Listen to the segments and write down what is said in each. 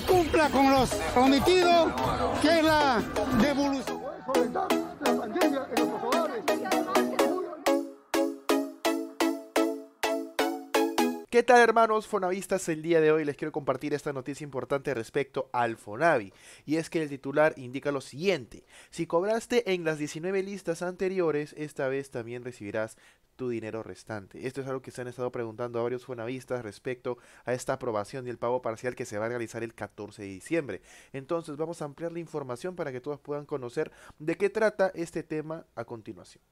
cumpla con los prometidos, que es la devolución. ¿Qué tal hermanos fonavistas? El día de hoy les quiero compartir esta noticia importante respecto al Fonavi. Y es que el titular indica lo siguiente. Si cobraste en las 19 listas anteriores, esta vez también recibirás tu dinero restante. Esto es algo que se han estado preguntando a varios fonavistas respecto a esta aprobación y el pago parcial que se va a realizar el 14 de diciembre. Entonces vamos a ampliar la información para que todos puedan conocer de qué trata este tema a continuación.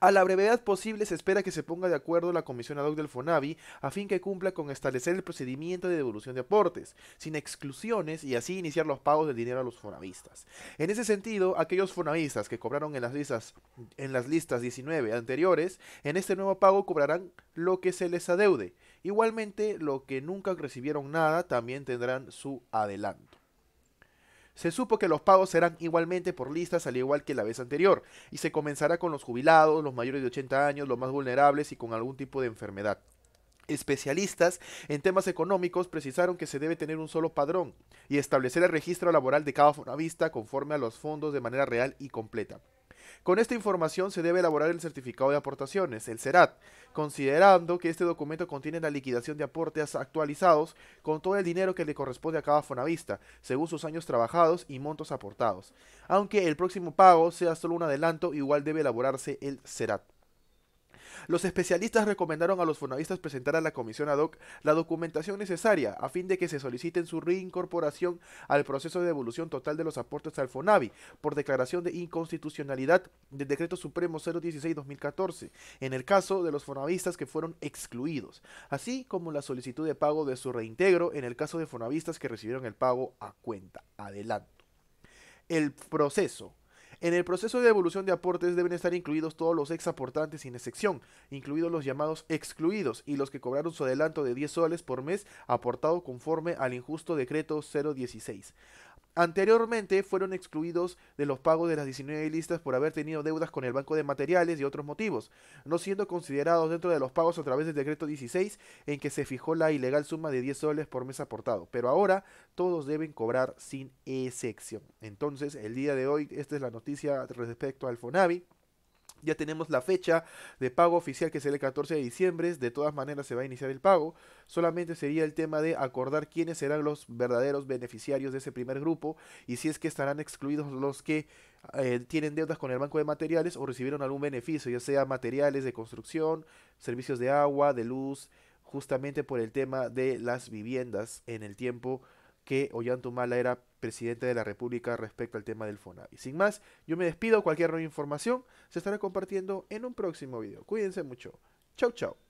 A la brevedad posible se espera que se ponga de acuerdo la comisión ad hoc del FONAVI a fin que cumpla con establecer el procedimiento de devolución de aportes, sin exclusiones y así iniciar los pagos del dinero a los fonavistas. En ese sentido, aquellos fonavistas que cobraron en las listas, en las listas 19 anteriores, en este nuevo pago cobrarán lo que se les adeude. Igualmente, lo que nunca recibieron nada también tendrán su adelanto. Se supo que los pagos serán igualmente por listas al igual que la vez anterior, y se comenzará con los jubilados, los mayores de 80 años, los más vulnerables y con algún tipo de enfermedad. Especialistas en temas económicos precisaron que se debe tener un solo padrón y establecer el registro laboral de cada vista conforme a los fondos de manera real y completa. Con esta información se debe elaborar el certificado de aportaciones, el CERAT, considerando que este documento contiene la liquidación de aportes actualizados con todo el dinero que le corresponde a cada fonavista, según sus años trabajados y montos aportados. Aunque el próximo pago sea solo un adelanto, igual debe elaborarse el CERAT. Los especialistas recomendaron a los fonavistas presentar a la comisión ad hoc la documentación necesaria a fin de que se soliciten su reincorporación al proceso de devolución total de los aportes al Fonavi por declaración de inconstitucionalidad del Decreto Supremo 016-2014 en el caso de los fonavistas que fueron excluidos, así como la solicitud de pago de su reintegro en el caso de fonavistas que recibieron el pago a cuenta. Adelanto. El proceso en el proceso de devolución de aportes deben estar incluidos todos los ex aportantes sin excepción, incluidos los llamados excluidos y los que cobraron su adelanto de 10 soles por mes aportado conforme al injusto decreto 016. Anteriormente fueron excluidos de los pagos de las 19 listas por haber tenido deudas con el Banco de Materiales y otros motivos, no siendo considerados dentro de los pagos a través del decreto 16 en que se fijó la ilegal suma de 10 soles por mes aportado, pero ahora todos deben cobrar sin excepción. Entonces, el día de hoy, esta es la noticia respecto al Fonavi. Ya tenemos la fecha de pago oficial que es el 14 de diciembre. De todas maneras se va a iniciar el pago. Solamente sería el tema de acordar quiénes serán los verdaderos beneficiarios de ese primer grupo y si es que estarán excluidos los que eh, tienen deudas con el banco de materiales o recibieron algún beneficio, ya sea materiales de construcción, servicios de agua, de luz, justamente por el tema de las viviendas en el tiempo que Ollantumala era presidente de la República respecto al tema del y Sin más, yo me despido. Cualquier nueva información se estará compartiendo en un próximo video. Cuídense mucho. Chau, chau.